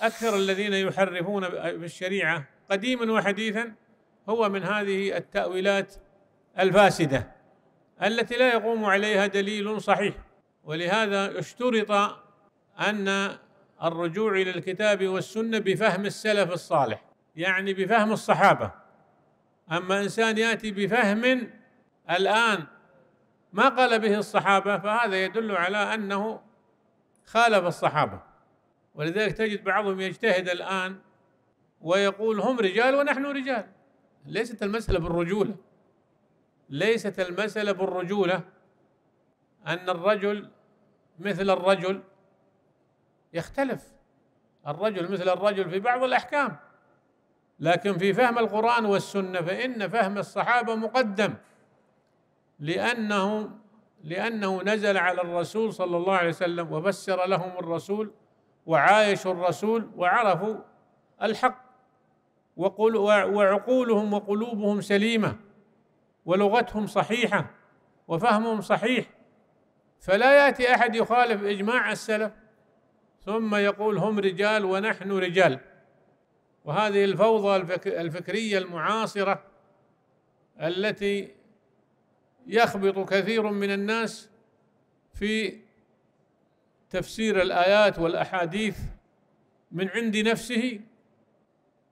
أكثر الذين يحرفون بالشريعة قديما وحديثا هو من هذه التأويلات الفاسدة التي لا يقوم عليها دليل صحيح ولهذا اشترط أن الرجوع إلى الكتاب والسنة بفهم السلف الصالح يعني بفهم الصحابة أما إنسان يأتي بفهم الآن ما قال به الصحابة فهذا يدل على أنه خالف الصحابة ولذلك تجد بعضهم يجتهد الآن ويقول هم رجال ونحن رجال ليست المسألة بالرجولة ليست المسألة بالرجولة أن الرجل مثل الرجل يختلف الرجل مثل الرجل في بعض الأحكام لكن في فهم القرآن والسنة فإن فهم الصحابة مقدم لأنه لأنه نزل على الرسول صلى الله عليه وسلم وفسر لهم الرسول وعايشوا الرسول وعرفوا الحق وعقولهم وقلوبهم سليمه ولغتهم صحيحه وفهمهم صحيح فلا ياتي احد يخالف اجماع السلف ثم يقول هم رجال ونحن رجال وهذه الفوضى الفكريه المعاصره التي يخبط كثير من الناس في تفسير الآيات والأحاديث من عند نفسه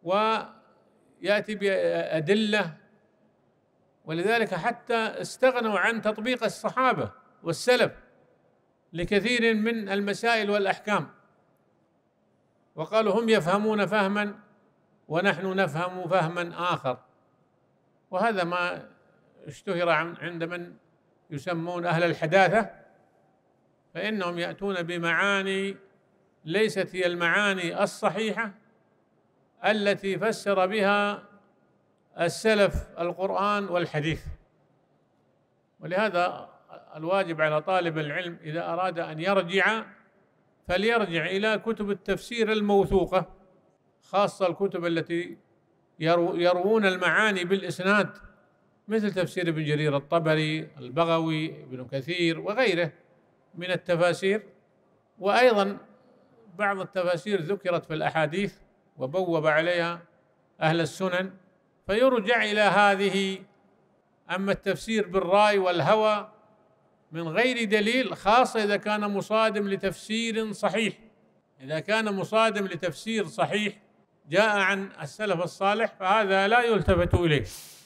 ويأتي بأدلة ولذلك حتى استغنوا عن تطبيق الصحابة والسلف لكثير من المسائل والأحكام وقالوا هم يفهمون فهما ونحن نفهم فهما آخر وهذا ما اشتهر عند من يسمون أهل الحداثة فإنهم يأتون بمعاني ليست هي المعاني الصحيحة التي فسر بها السلف القرآن والحديث ولهذا الواجب على طالب العلم إذا أراد أن يرجع فليرجع إلى كتب التفسير الموثوقة خاصة الكتب التي يرو يروون المعاني بالإسناد مثل تفسير ابن جرير الطبري البغوي ابن كثير وغيره من التفاسير وأيضا بعض التفاسير ذكرت في الأحاديث وبوب عليها أهل السنن فيرجع إلى هذه أما التفسير بالرأي والهوى من غير دليل خاصة إذا كان مصادم لتفسير صحيح إذا كان مصادم لتفسير صحيح جاء عن السلف الصالح فهذا لا يلتفت إليه